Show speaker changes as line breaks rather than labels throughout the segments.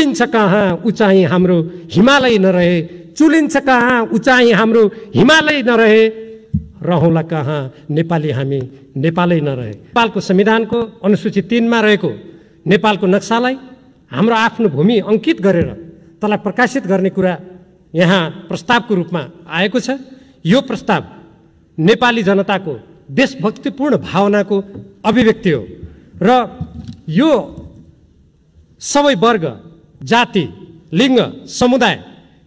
चुलिन्छ कहाँ उचाइ हाम्रो हिमालय नरहे चुलिन्छ कहाँ उचाइ हाम्रो हिमालय नरहे रहौँला कहाँ नेपाली हामी नेपालै नरहे नेपालको संविधानको अनुसूची तिनमा रहेको नेपालको नक्सालाई हाम्रो आफ्नो भूमि अङ्कित गरेर त्यसलाई प्रकाशित गर्ने कुरा यहाँ प्रस्तावको रूपमा आएको छ यो प्रस्ताव नेपाली जनताको देशभक्तिपूर्ण भावनाको अभिव्यक्ति हो र यो सबै वर्ग जाति लिङ्ग समुदाय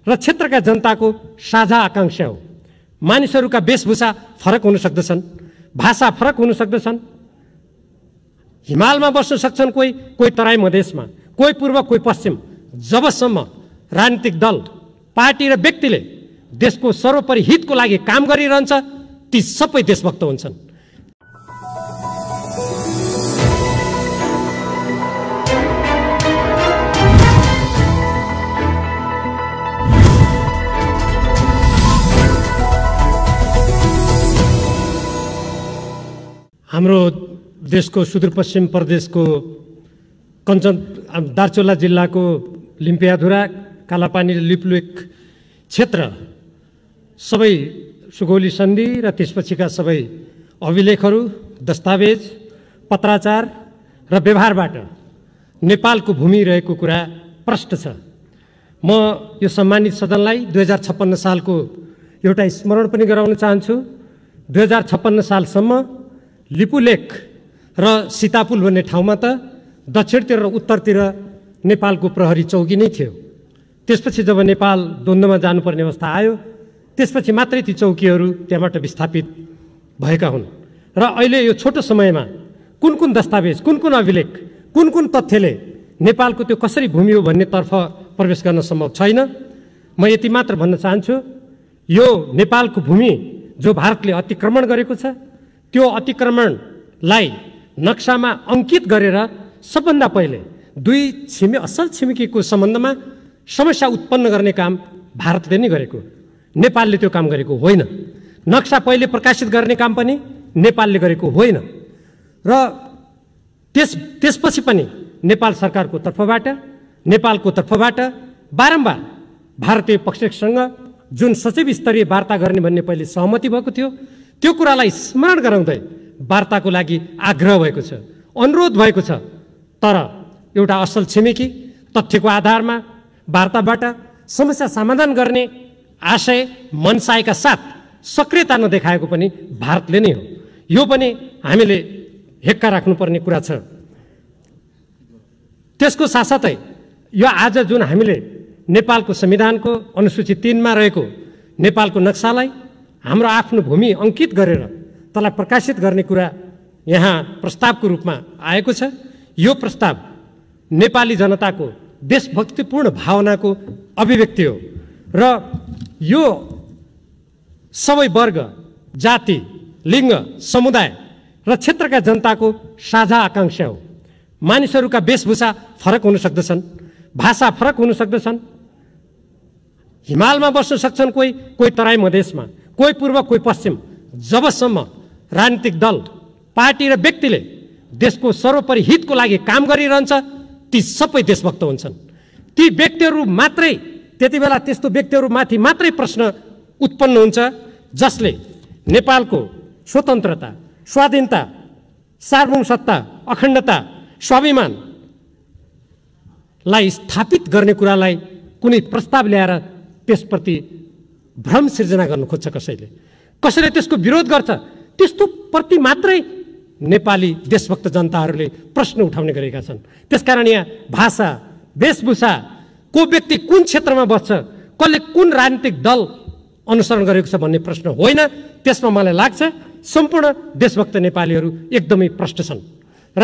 र क्षेत्रका जनताको साझा आकाङ्क्षा हो मानिसहरूका वेशभूषा फरक हुन सक्दछन् भाषा फरक हुन सक्दछन् हिमालमा बस्न सक्छन् कोही कोही तराई मधेसमा कोही पूर्व कोही पश्चिम जबसम्म राजनीतिक दल पार्टी र व्यक्तिले देशको सर्वोपरि हितको लागि काम गरिरहन्छ ती सबै देशभक्त हुन्छन् हाम्रो देशको सुदूरपश्चिम प्रदेशको कञ्चन दार्चुला जिल्लाको लिम्पियाधुरा कालापानी लिप्लुक क्षेत्र सबै सुगौली सन्धि र त्यसपछिका सबै अभिलेखहरू दस्तावेज पत्राचार र व्यवहारबाट नेपालको भूमि रहेको कुरा प्रष्ट छ म यो सम्मानित सदनलाई दुई हजार छप्पन्न सालको एउटा स्मरण पनि गराउन चाहन्छु दुई हजार छप्पन्न सालसम्म लिपुलेक र सीतापुल भन्ने ठाउँमा त दक्षिणतिर र उत्तरतिर नेपालको प्रहरी चौकी नै थियो त्यसपछि जब नेपाल द्वन्द्वमा जानुपर्ने अवस्था आयो त्यसपछि मात्रै ती चौकीहरू त्यहाँबाट विस्थापित भएका हुन् र अहिले यो छोटो समयमा कुन कुन दस्तावेज कुन कुन अभिलेख कुन कुन तथ्यले नेपालको त्यो कसरी भूमि हो भन्नेतर्फ प्रवेश गर्न सम्भव छैन म यति मात्र भन्न चाहन्छु यो नेपालको भूमि जो भारतले अतिक्रमण गरेको छ त्यो अतिक्रमणलाई नक्सामा अङ्कित गरेर सबभन्दा पहिले दुई छिमे असल छिमेकीको सम्बन्धमा समस्या उत्पन्न गर्ने काम भारतले नै गरेको नेपालले त्यो काम गरेको होइन नक्सा पहिले प्रकाशित गर्ने काम पनि नेपालले गरेको होइन र त्यस त्यसपछि पनि नेपाल सरकारको तर्फबाट नेपालको तर्फबाट बारम्बार भारतीय पक्षसँग जुन सचिव स्तरीय वार्ता गर्ने भन्ने पहिले सहमति भएको थियो त्यो कुरालाई स्मरण गराउँदै वार्ताको लागि आग्रह भएको छ अनुरोध भएको छ तर एउटा असल छिमेकी तथ्यको आधारमा वार्ताबाट समस्या समाधान गर्ने आशय मनसायका साथ सक्रियता नदेखाएको पनि भारतले नै हो यो पनि हामीले हेक्का राख्नुपर्ने कुरा छ त्यसको साथसाथै यो आज जुन हामीले नेपालको संविधानको अनुसूची तिनमा रहेको नेपालको नक्सालाई हाम्रो आफ्नो भूमि अङ्कित गरेर त्यसलाई प्रकाशित गर्ने कुरा यहाँ प्रस्तावको रूपमा आएको छ यो प्रस्ताव नेपाली जनताको देशभक्तिपूर्ण भावनाको अभिव्यक्ति हो र यो सबै वर्ग जाति लिङ्ग समुदाय र क्षेत्रका जनताको साझा आकाङ्क्षा हो मानिसहरूका वेशभूषा फरक हुन सक्दछन् भाषा फरक हुन सक्दछन् हिमालमा बस्न सक्छन् कोही कोही तराई मधेसमा कोही पूर्व कोही पश्चिम जबसम्म राजनीतिक दल पार्टी र व्यक्तिले देशको सर्वोपरि हितको लागि काम गरिरहन्छ ती सबै देशभक्त हुन्छन् ती व्यक्तिहरू मात्रै त्यति बेला त्यस्तो व्यक्तिहरूमाथि मात्रै प्रश्न उत्पन्न हुन्छ जसले नेपालको स्वतन्त्रता स्वाधीनता सार्वभौम सत्ता अखण्डता स्वाभिमानलाई स्थापित गर्ने कुरालाई कुनै प्रस्ताव ल्याएर त्यसप्रति भ्रम सिर्जना गर्नु खोज्छ कसैले कसैले त्यसको विरोध गर्छ त्यस्तो प्रति मात्रै नेपाली देशभक्त जनताहरूले प्रश्न उठाउने गरेका छन् त्यसकारण यहाँ भाषा वेशभूषा को व्यक्ति कुन क्षेत्रमा बस्छ कसले कुन राजनीतिक दल अनुसरण गरेको छ भन्ने प्रश्न होइन त्यसमा मलाई लाग्छ सम्पूर्ण देशभक्त नेपालीहरू एकदमै प्रष्ट छन् र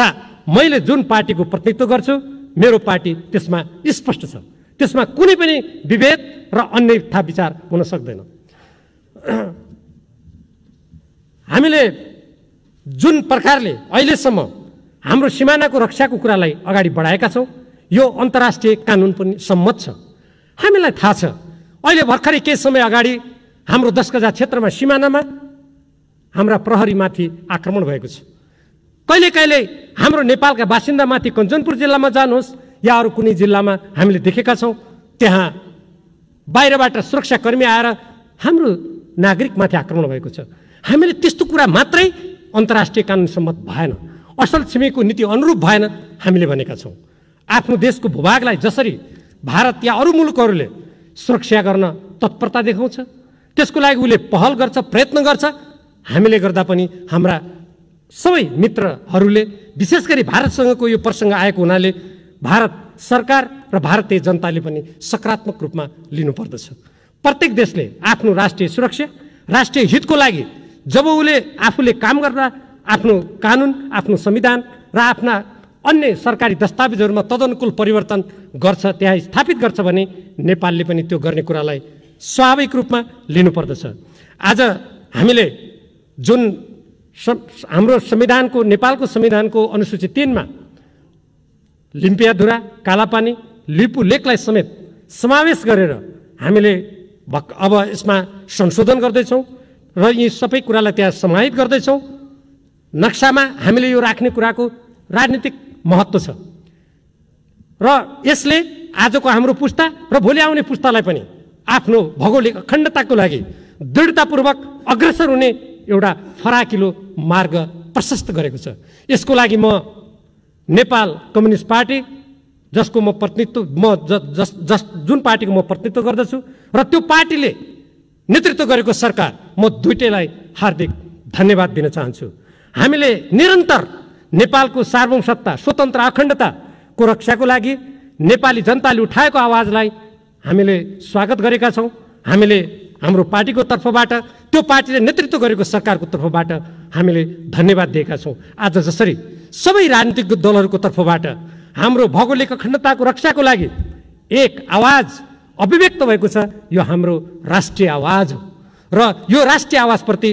मैले जुन पार्टीको प्रतिनिधित्व गर्छु मेरो पार्टी त्यसमा स्पष्ट छ त्यसमा कुनै पनि विभेद र अन्य था विचार हुन सक्दैन हामीले जुन प्रकारले अहिलेसम्म हाम्रो सिमानाको रक्षाको कुरालाई अगाडि बढाएका छौँ यो अन्तर्राष्ट्रिय कानुन पनि सम्मत छ हामीलाई थाहा छ अहिले भर्खरै केही समय अगाडि हाम्रो दस गजा क्षेत्रमा सिमानामा हाम्रा प्रहरीमाथि आक्रमण भएको छ कहिले कहिले हाम्रो नेपालका बासिन्दामाथि कञ्चनपुर जिल्लामा जानुहोस् या अरू कुनै जिल्लामा हामीले देखेका छौँ त्यहाँ बाहिरबाट सुरक्षाकर्मी आएर हाम्रो नागरिकमाथि आक्रमण भएको छ हामीले त्यस्तो कुरा मात्रै अन्तर्राष्ट्रिय कानुन सम्मत भएन असल छिमेकीको नीति अनुरूप भएन हामीले भनेका छौँ आफ्नो देशको भूभागलाई जसरी भारत या अरू मुलुकहरूले सुरक्षा गर्न तत्परता देखाउँछ त्यसको लागि उसले पहल गर्छ प्रयत्न गर्छ हामीले गर्दा पनि हाम्रा सबै मित्रहरूले विशेष गरी भारतसँगको यो प्रसङ्ग आएको हुनाले भारत सरकार र भारतीय जनताले पनि सकारात्मक रूपमा लिनुपर्दछ प्रत्येक देशले आफ्नो राष्ट्रिय सुरक्षा राष्ट्रिय हितको लागि जब उसले आफूले काम गर्दा आफ्नो कानुन आफ्नो संविधान र आफ्ना अन्य सरकारी दस्तावेजहरूमा तदनुकूल परिवर्तन गर्छ त्यहाँ स्थापित गर्छ भने नेपालले पनि त्यो गर्ने कुरालाई स्वाभाविक रूपमा लिनुपर्दछ आज हामीले जुन हाम्रो संविधानको नेपालको संविधानको अनुसूची तिनमा लिम्पियाधुरा कालापानी लिपु लेकलाई समेत समावेश गरेर हामीले भक् अब यसमा संशोधन गर्दैछौँ र यी सबै कुरालाई त्यहाँ समाहित गर्दैछौँ नक्सामा हामीले यो राख्ने कुराको राजनीतिक महत्त्व छ र यसले आजको हाम्रो पुस्ता र भोलि आउने पुस्तालाई पनि आफ्नो भौगोलिक अखण्डताको लागि दृढतापूर्वक अग्रसर हुने एउटा फराकिलो मार्ग प्रशस्त गरेको छ यसको लागि म नेपाल कम्युनिस्ट पार्टी जसको म प्रतिनिधित्व म जस जस जुन पार्टीको म प्रतिनिधित्व गर्दछु र त्यो पार्टीले नेतृत्व गरेको सरकार म दुइटैलाई हार्दिक धन्यवाद दिन चाहन्छु हामीले निरन्तर नेपालको सार्वभौम सत्ता स्वतन्त्र अखण्डताको रक्षाको लागि नेपाली जनताले उठाएको आवाजलाई हामीले स्वागत गरेका छौँ हामीले हाम्रो पार्टीको तर्फबाट त्यो पार्टीले नेतृत्व गरेको सरकारको तर्फबाट हामीले धन्यवाद दिएका छौँ आज जसरी सबै राजनीतिक दलहरूको तर्फबाट हाम्रो भौगोलिक अखण्डताको रक्षाको लागि एक आवाज अभिव्यक्त भएको छ यो हाम्रो राष्ट्रिय आवाज हो र यो राष्ट्रिय आवाजप्रति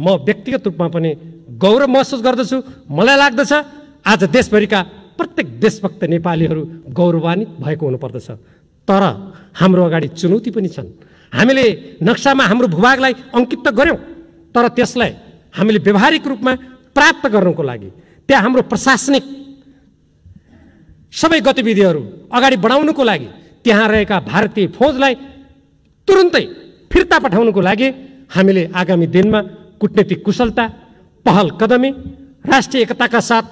म व्यक्तिगत रूपमा पनि गौरव महसुस गर्दछु मलाई लाग्दछ आज देशभरिका प्रत्येक देशभक्त नेपालीहरू गौरवान्वित भएको हुनुपर्दछ तर हाम्रो अगाडि चुनौती पनि छन् हामीले नक्सामा हाम्रो भूभागलाई अङ्कित त गऱ्यौँ तर त्यसलाई हामीले व्यवहारिक रूपमा प्राप्त गर्नुको लागि त्यहाँ हाम्रो प्रशासनिक सबै गतिविधिहरू अगाडि बढाउनुको लागि त्यहाँ रहेका भारतीय फौजलाई तुरुन्तै फिर्ता पठाउनुको लागि हामीले आगामी दिनमा कुटनीतिक कुशलता पहल कदमी राष्ट्रिय एकताका साथ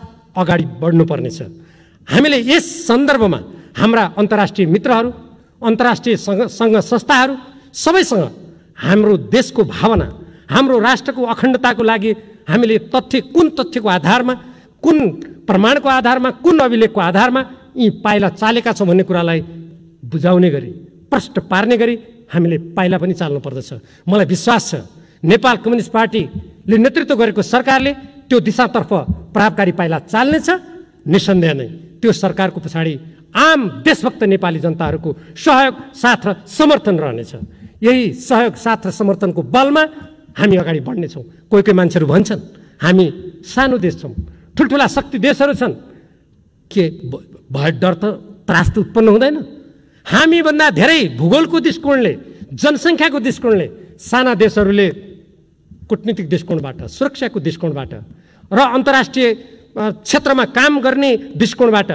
अगाडि बढ्नुपर्नेछ हामीले यस सन्दर्भमा हाम्रा अन्तर्राष्ट्रिय मित्रहरू अन्तर्राष्ट्रिय सङ्घ संस्थाहरू सबैसँग हाम्रो देशको भावना हाम्रो राष्ट्रको अखण्डताको लागि हामीले तथ्य कुन तथ्यको आधारमा कुन प्रमाणको आधारमा कुन अभिलेखको आधारमा यी पाइला चालेका छौँ भन्ने कुरालाई बुझाउने गरी प्रष्ट पार्ने गरी हामीले पाइला पनि चाल्नु पर्दछ मलाई विश्वास छ नेपाल कम्युनिस्ट पार्टीले नेतृत्व गरेको सरकारले त्यो दिशातर्फ प्रभावकारी पाइला चाल्नेछ निसन्देह नै त्यो सरकारको पछाडि आम देशभक्त नेपाली जनताहरूको सहयोग साथ र समर्थन रहनेछ यही सहयोग साथ र समर्थनको बलमा हामी अगाडि बढ्नेछौँ कोही कोही मान्छेहरू भन्छन् हामी सानो देश छौँ ठुल्ठुला शक्ति देशहरू छन् के भय डर त त्रास त उत्पन्न हुँदैन हामीभन्दा धेरै भूगोलको दृष्टिकोणले जनसङ्ख्याको दृष्टिकोणले साना देशहरूले कुटनीतिक दृष्टिकोणबाट सुरक्षाको दृष्टिकोणबाट र अन्तर्राष्ट्रिय क्षेत्रमा काम गर्ने दृष्टिकोणबाट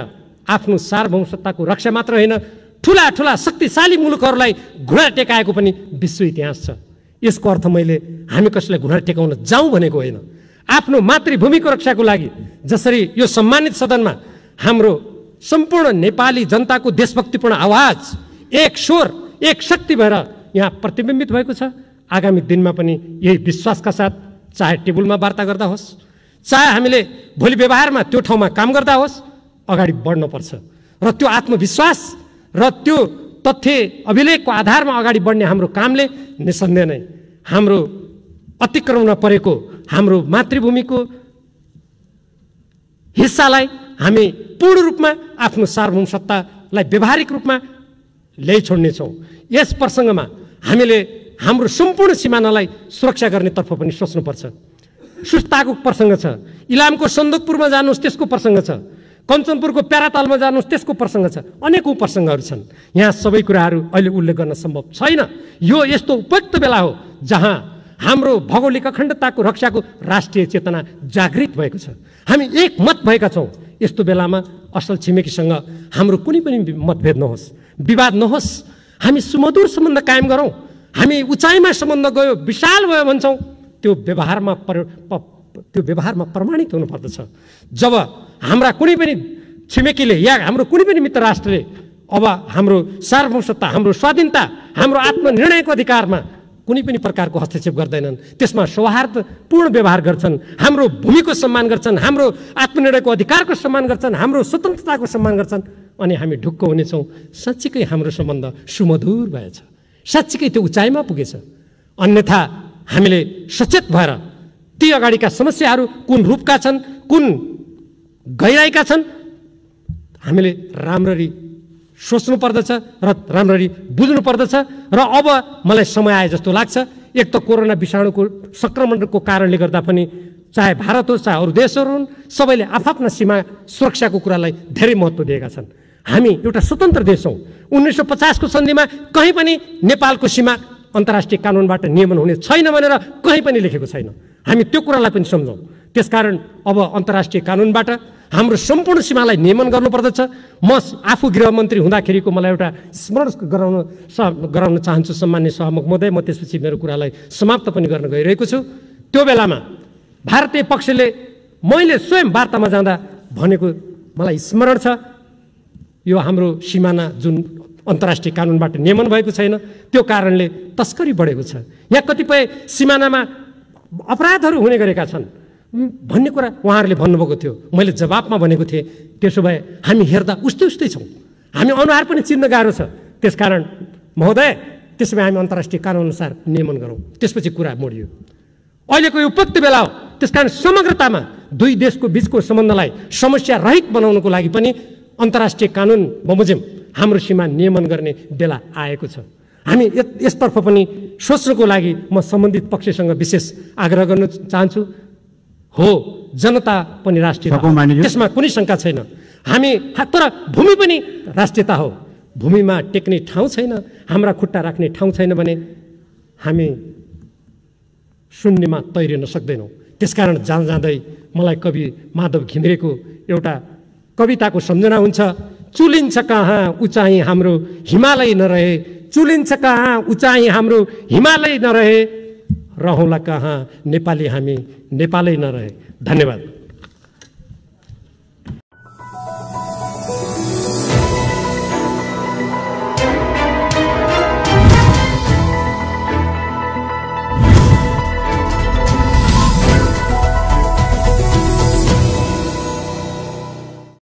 आफ्नो सार्वभौमसत्ताको रक्षा मात्र होइन ठुला ठुला शक्तिशाली मुलुकहरूलाई घुँडा टेकाएको पनि विश्व इतिहास छ यसको अर्थ मैले हामी कसैलाई घुँडा टेकाउन जाउँ भनेको होइन आफ्नो मातृभूमिको रक्षाको लागि जसरी यो सम्मानित सदनमा हाम्रो सम्पूर्ण नेपाली जनताको देशभक्तिपूर्ण आवाज एक स्वर एक शक्ति भएर यहाँ प्रतिबिम्बित भएको छ आगामी दिनमा पनि यही विश्वासका साथ चाहे टेबुलमा वार्ता गर्दा होस् चाहे हामीले भोलि व्यवहारमा त्यो ठाउँमा काम गर्दा होस् अगाडि बढ्नुपर्छ र त्यो आत्मविश्वास र त्यो तथ्य अभिलेखको आधारमा अगाडि बढ्ने हाम्रो कामले निसन्देह नै हाम्रो अतिक्रमण परेको हाम्रो मातृभूमिको हिस्सालाई हामी पूर्ण रूपमा आफ्नो सार्वभौम सत्तालाई व्यवहारिक रूपमा ल्याइछोड्नेछौँ यस प्रसङ्गमा हामीले हाम्रो सम्पूर्ण सिमानालाई सुरक्षा गर्नेतर्फ पनि सोच्नुपर्छ सुस्ताको प्रसङ्ग छ इलामको सन्दकपुरमा जानुहोस् त्यसको प्रसङ्ग छ कञ्चनपुरको प्यारातालमा जानुहोस् त्यसको प्रसङ्ग छ अनेकौँ प्रसङ्गहरू छन् यहाँ सबै कुराहरू अहिले उल्लेख गर्न सम्भव छैन यो यस्तो उपयुक्त बेला हो जहाँ हाम्रो भौगोलिक अखण्डताको रक्षाको राष्ट्रिय चेतना जागृत भएको छ हामी एकमत भएका छौँ यस्तो बेलामा असल छिमेकीसँग हाम्रो कुनै पनि मतभेद नहोस् विवाद नहोस् हामी सुमधुर सम्बन्ध कायम गरौँ हामी उचाइमा सम्बन्ध गयो विशाल भयो भन्छौँ त्यो व्यवहारमा पर त्यो व्यवहारमा प्रमाणित हुनुपर्दछ जब हाम्रा कुनै पनि छिमेकीले या हाम्रो कुनै पनि मित्र राष्ट्रले अब हाम्रो सार्वभौमसत्ता हाम्रो स्वाधीनता हाम्रो आत्मनिर्णयको अधिकारमा कुनै पनि प्रकारको हस्तक्षेप गर्दैनन् त्यसमा सौहार्दपूर्ण व्यवहार गर्छन् हाम्रो भूमिको सम्मान गर्छन् हाम्रो आत्मनिर्णयको अधिकारको सम्मान गर्छन् हाम्रो स्वतन्त्रताको सम्मान गर्छन् अनि हामी ढुक्क हुनेछौँ साँच्चीकै हाम्रो सम्बन्ध सुमधुर भएछ साँच्चीकै त्यो उचाइमा पुगेछ अन्यथा हामीले सचेत भएर ती अगाडिका समस्याहरू कुन रूपका छन् कुन गहिराइका छन् हामीले राम्ररी सोच्नु पर्दछ र राम्ररी बुझ्नु पर्दछ र अब मलाई समय आए जस्तो लाग्छ एक त कोरोना विषाणुको सङ्क्रमणको कारणले गर्दा पनि चाहे भारत होस् चाहे अरू देशहरू हुन् सबैले आफ्ना सीमा सुरक्षाको कुरालाई धेरै महत्त्व दिएका छन् हामी एउटा स्वतन्त्र देश हौँ उन्नाइस सय पचासको सन्धिमा कहीँ पनि नेपालको सीमा अन्तर्राष्ट्रिय कानुनबाट नियमन हुने छैन भनेर कहीँ पनि लेखेको छैन हामी त्यो कुरालाई पनि सम्झौँ त्यसकारण अब अन्तर्राष्ट्रिय कानुनबाट हाम्रो सम्पूर्ण सीमालाई नियमन गर्नुपर्दछ म आफू गृहमन्त्री हुँदाखेरिको मलाई एउटा स्मरण गराउन सह गराउन चाहन्छु सम्मान्य सहमुख महोदय म त्यसपछि मेरो कुरालाई समाप्त पनि गर्न गइरहेको छु त्यो बेलामा भारतीय पक्षले मैले स्वयं वार्तामा जाँदा भनेको मलाई स्मरण छ यो हाम्रो सिमाना जुन अन्तर्राष्ट्रिय कानुनबाट नियमन भएको छैन त्यो कारणले तस्करी बढेको छ यहाँ कतिपय सिमानामा अपराधहरू हुने गरेका छन् भन्ने कुरा उहाँहरूले भन्नुभएको थियो मैले जवाबमा भनेको थिएँ त्यसो भए हामी हेर्दा उस्तै उस्तै छौँ हामी अनुहार पनि चिन्न गाह्रो छ त्यसकारण महोदय त्यसो भए हामी अन्तर्राष्ट्रिय कानुनअनुसार नियमन गरौँ त्यसपछि कुरा मोडियो अहिलेको यो उपयुक्त बेला हो त्यस कारण समग्रतामा दुई देशको बिचको सम्बन्धलाई समस्या रहित बनाउनको लागि पनि अन्तर्राष्ट्रिय कानुन बमोजिम हाम्रो सीमा नियमन गर्ने बेला आएको छ हामी यसतर्फ पनि सोच्नको लागि म सम्बन्धित पक्षसँग विशेष आग्रह गर्न चाहन्छु हो जनता पनि राष्ट्रिय त्यसमा कुनै शङ्का छैन हामी तर भूमि पनि राष्ट्रियता हो भूमिमा टेक्ने ठाउँ छैन हाम्रा खुट्टा राख्ने ठाउँ छैन भने हामी शून्यमा तैरिन सक्दैनौँ त्यसकारण जाँदा जाँदै मलाई कवि माधव घिमिरेको एउटा कविताको सम्झना हुन्छ चुलिन्छ कहाँ उचाइ हाम्रो हिमालय नरहे चुलिन्छ कहाँ उचाइ हाम्रो हिमालय नरहे रहला कहाँ नेपाली हामी नेपालै नरहे धन्यवाद